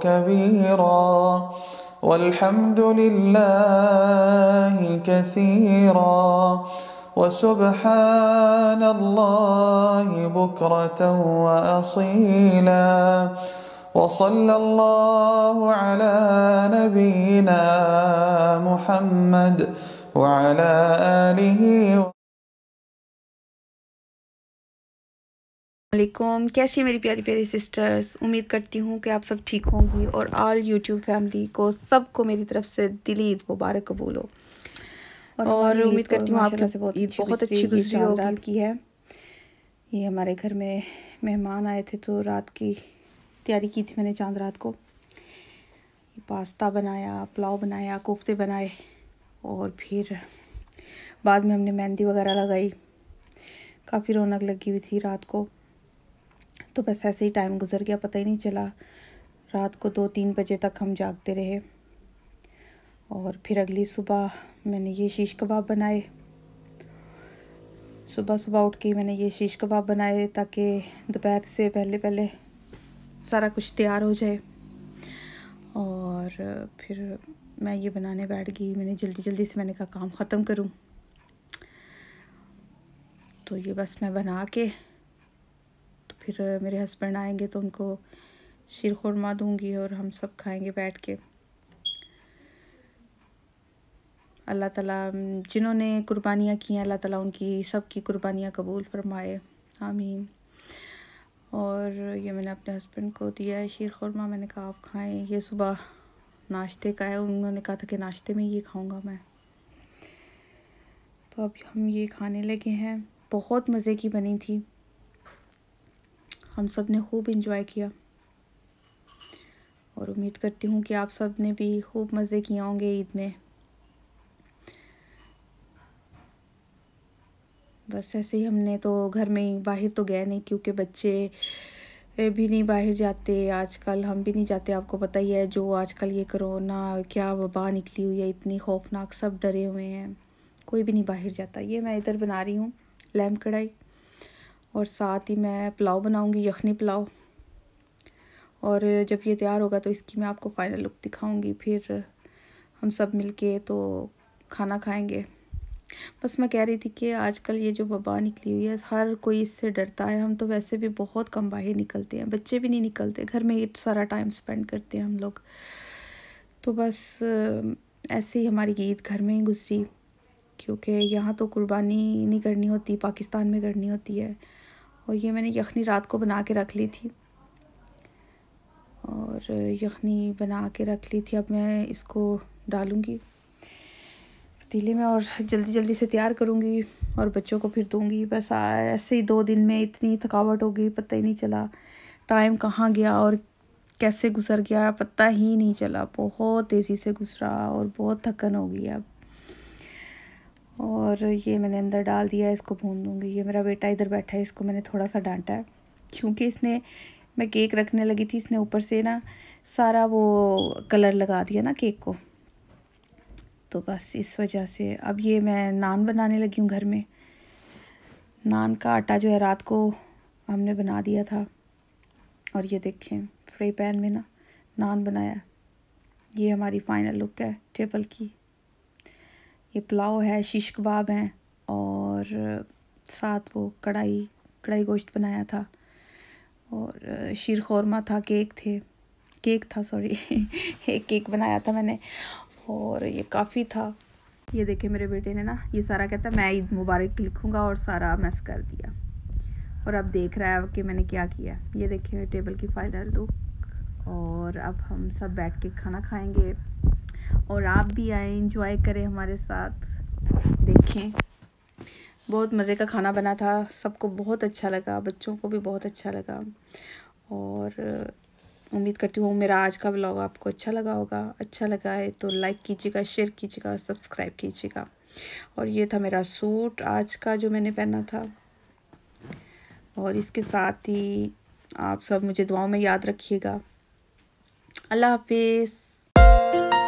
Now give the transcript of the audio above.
كبيرا والحمد لله كثيرا وسبحان الله بكرة وأصيلا وصلى الله على نبينا محمد وعلى آله वालेकुम कैसी है मेरी प्यारी प्यारी सिस्टर्स उम्मीद करती हूँ कि आप सब ठीक होंगी और ऑल यूट्यूब फैमिली को सबको मेरी तरफ से दिली ईद मुबारक कबूल हो और, और उम्मीद करती हूँ आपकी बहुत ईद बहुत अच्छी गुजरी होगी रात की है ये हमारे घर में मेहमान आए थे तो रात की तैयारी की थी मैंने चांद रात को पास्ता बनाया पुलाव बनाया कोफ्ते बनाए और फिर बाद में हमने मेहंदी वगैरह लगाई काफ़ी रौनक लगी हुई थी रात को तो बस ऐसे ही टाइम गुजर गया पता ही नहीं चला रात को दो तीन बजे तक हम जागते रहे और फिर अगली सुबह मैंने ये शीश कबाब बनाए सुबह सुबह उठ के मैंने ये शीश कबाब बनाए ताकि दोपहर से पहले पहले सारा कुछ तैयार हो जाए और फिर मैं ये बनाने बैठ गई मैंने जल्दी जल्दी से मैंने कहा काम ख़त्म करूं तो ये बस मैं बना के फिर मेरे हस्बैंड आएंगे तो उनको शीर खुरमा दूँगी और हम सब खाएंगे बैठ के अल्लाह ताला जिन्होंने कुर्बानियाँ की हैं अल्लाह ताला उनकी सब की कुर्बानियाँ कबूल फरमाए आमीन और ये मैंने अपने हस्बैंड को दिया है शीर खुरमा मैंने कहा आप खाएं ये सुबह नाश्ते का है उन्होंने कहा था कि नाश्ते में ये खाऊंगा मैं तो अब हम ये खाने लगे हैं बहुत मज़े की बनी थी हम सब ने खूब इंजॉय किया और उम्मीद करती हूँ कि आप सब ने भी खूब मज़े किए होंगे ईद में बस ऐसे ही हमने तो घर में ही बाहर तो गए नहीं क्योंकि बच्चे भी नहीं बाहर जाते आजकल हम भी नहीं जाते आपको पता ही है जो आजकल ये करोना क्या वबा निकली हुई है इतनी खौफनाक सब डरे हुए हैं कोई भी नहीं बाहर जाता ये मैं इधर बना रही हूँ लैम्प कढ़ाई और साथ ही मैं पुलाव बनाऊंगी यखनी पुलाव और जब ये तैयार होगा तो इसकी मैं आपको फ़ाइनल लुक दिखाऊंगी फिर हम सब मिलके तो खाना खाएंगे बस मैं कह रही थी कि आजकल ये जो वबा निकली हुई है हर कोई इससे डरता है हम तो वैसे भी बहुत कम बाहर निकलते हैं बच्चे भी नहीं निकलते घर में ही सारा टाइम स्पेंड करते हैं हम लोग तो बस ऐसे ही हमारी ईद घर में ही गुजरी क्योंकि यहाँ तो कुर्बानी नहीं करनी होती पाकिस्तान में करनी होती है और ये मैंने यखनी रात को बना के रख ली थी और यखनी बना के रख ली थी अब मैं इसको डालूँगी पतीले में और जल्दी जल्दी से तैयार करूँगी और बच्चों को फिर दूँगी बस ऐसे ही दो दिन में इतनी थकावट हो गई पता ही नहीं चला टाइम कहाँ गया और कैसे गुजर गया पता ही नहीं चला बहुत तेज़ी से गुजरा और बहुत थकन हो गई अब और ये मैंने अंदर डाल दिया है इसको भून दूँगी ये मेरा बेटा इधर बैठा है इसको मैंने थोड़ा सा डांटा है क्योंकि इसने मैं केक रखने लगी थी इसने ऊपर से ना सारा वो कलर लगा दिया ना केक को तो बस इस वजह से अब ये मैं नान बनाने लगी हूँ घर में नान का आटा जो है रात को हमने बना दिया था और ये देखें फ्राई पैन में ना नान बनाया ये हमारी फाइनल लुक है टेबल की ये पुलाव है शीश कबाब हैं और साथ वो कढ़ाई कढ़ाई गोश्त बनाया था और शीर खौरमा था केक थे केक था सॉरी एक केक बनाया था मैंने और ये काफ़ी था ये देखे मेरे बेटे ने ना ये सारा कहता मैं ईद मुबारक लिखूँगा और सारा मैस कर दिया और अब देख रहा है कि मैंने क्या किया ये देखे टेबल की फाइनल लुक और अब हम सब बैठ के खाना खाएंगे और आप भी आए इंजॉय करें हमारे साथ देखें बहुत मज़े का खाना बना था सबको बहुत अच्छा लगा बच्चों को भी बहुत अच्छा लगा और उम्मीद करती हूँ मेरा आज का ब्लॉग आपको अच्छा लगा होगा अच्छा लगा है तो लाइक कीजिएगा शेयर कीजिएगा और सब्सक्राइब कीजिएगा और ये था मेरा सूट आज का जो मैंने पहना था और इसके साथ ही आप सब मुझे दुआओं में याद रखिएगा अल्लाह हाफिज़